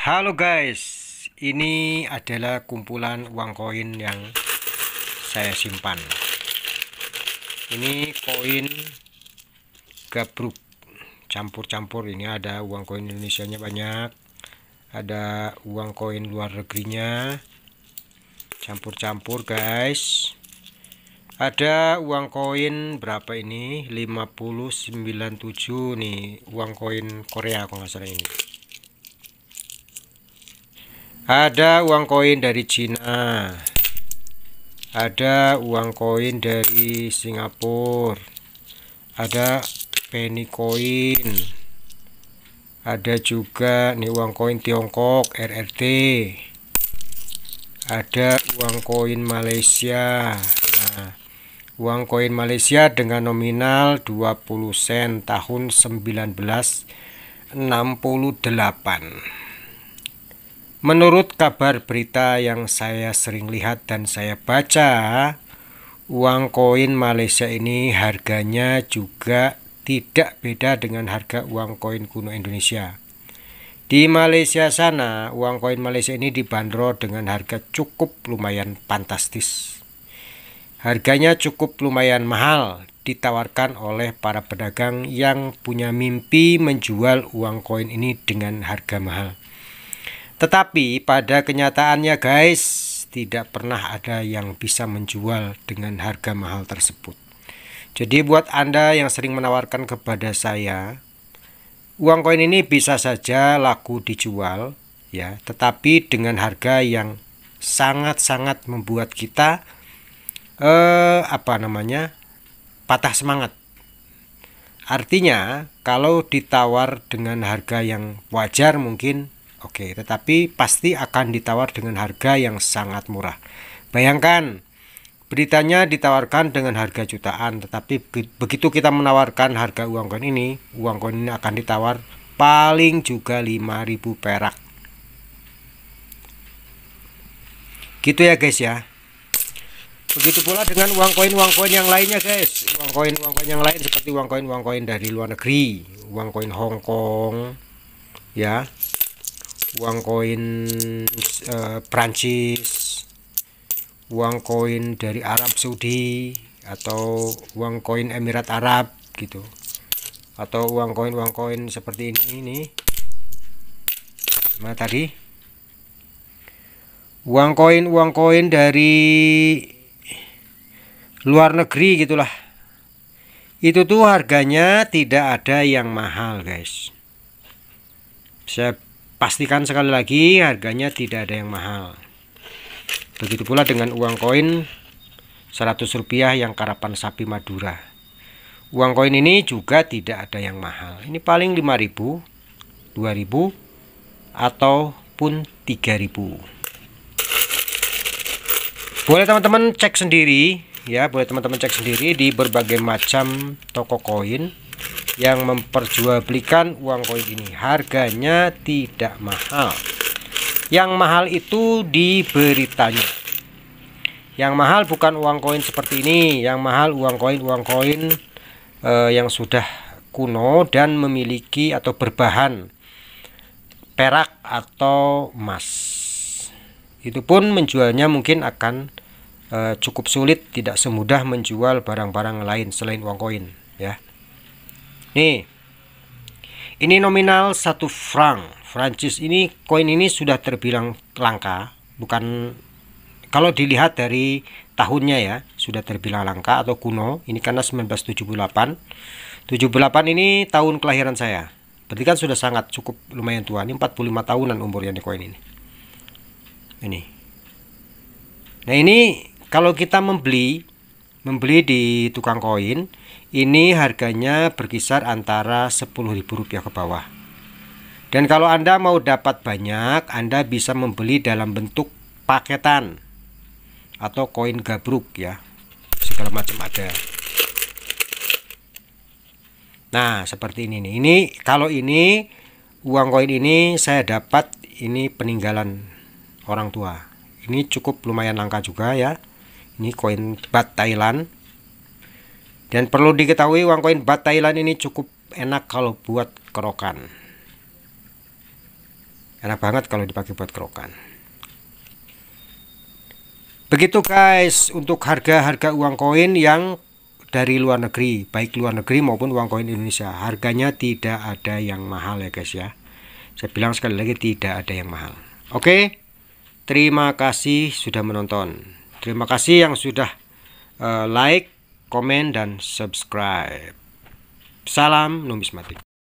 Halo guys, ini adalah kumpulan uang koin yang saya simpan. Ini koin gabruk campur-campur. Ini ada uang koin Indonesia-nya banyak, ada uang koin luar negerinya campur-campur guys. Ada uang koin berapa ini? 5097 nih, uang koin Korea kalau nggak salah ini ada uang koin dari Cina ada uang koin dari Singapura ada penny koin ada juga nih uang koin Tiongkok RRT ada uang koin Malaysia nah, uang koin Malaysia dengan nominal 20 sen tahun 1968 Menurut kabar berita yang saya sering lihat dan saya baca, uang koin Malaysia ini harganya juga tidak beda dengan harga uang koin kuno Indonesia. Di Malaysia sana, uang koin Malaysia ini dibanderol dengan harga cukup lumayan fantastis. Harganya cukup lumayan mahal, ditawarkan oleh para pedagang yang punya mimpi menjual uang koin ini dengan harga mahal. Tetapi pada kenyataannya guys, tidak pernah ada yang bisa menjual dengan harga mahal tersebut. Jadi buat Anda yang sering menawarkan kepada saya, uang koin ini bisa saja laku dijual ya, tetapi dengan harga yang sangat-sangat membuat kita eh apa namanya? patah semangat. Artinya, kalau ditawar dengan harga yang wajar mungkin Oke, tetapi pasti akan ditawar dengan harga yang sangat murah. Bayangkan, beritanya ditawarkan dengan harga jutaan, tetapi begitu kita menawarkan harga uang koin ini, uang koin ini akan ditawar paling juga 5000 perak. Gitu ya guys ya. Begitu pula dengan uang koin uang koin yang lainnya guys. Uang koin uang koin yang lain seperti uang koin uang koin dari luar negeri, uang koin Hong Kong, ya, uang koin eh, Prancis uang koin dari Arab Saudi atau uang koin Emirat Arab gitu atau uang koin uang koin seperti ini ini mana tadi uang koin uang koin dari luar negeri gitulah itu tuh harganya tidak ada yang mahal guys saya Pastikan sekali lagi harganya tidak ada yang mahal. Begitu pula dengan uang koin 100 rupiah yang karapan sapi Madura. Uang koin ini juga tidak ada yang mahal. Ini paling 5000, 2000 ataupun 3000 boleh teman-teman cek sendiri ya boleh teman-teman cek sendiri di berbagai macam toko koin yang memperjualbelikan uang koin ini. Harganya tidak mahal. Yang mahal itu di beritanya. Yang mahal bukan uang koin seperti ini, yang mahal uang koin-uang koin eh, yang sudah kuno dan memiliki atau berbahan perak atau emas. Itu pun menjualnya mungkin akan eh, cukup sulit, tidak semudah menjual barang-barang lain selain uang koin, ya. Nih. Ini nominal 1 franc. Francis ini koin ini sudah terbilang langka, bukan kalau dilihat dari tahunnya ya, sudah terbilang langka atau kuno. Ini karena 1978. 78 ini tahun kelahiran saya. Berarti kan sudah sangat cukup lumayan tua. Ini 45 tahunan umurnya di koin ini. Ini. Nah, ini kalau kita membeli membeli di tukang koin ini harganya berkisar antara Rp10.000 ke bawah. Dan kalau Anda mau dapat banyak, Anda bisa membeli dalam bentuk paketan atau koin gabruk ya. Segala macam ada. Nah, seperti ini nih. Ini kalau ini uang koin ini saya dapat ini peninggalan orang tua. Ini cukup lumayan langka juga ya. Ini koin bat Thailand. Dan perlu diketahui uang koin bat Thailand ini cukup enak kalau buat kerokan. Enak banget kalau dipakai buat kerokan. Begitu guys untuk harga-harga uang koin yang dari luar negeri, baik luar negeri maupun uang koin Indonesia. Harganya tidak ada yang mahal ya guys ya. Saya bilang sekali lagi tidak ada yang mahal. Oke. Terima kasih sudah menonton. Terima kasih yang sudah uh, like, komen, dan subscribe. Salam numismatik.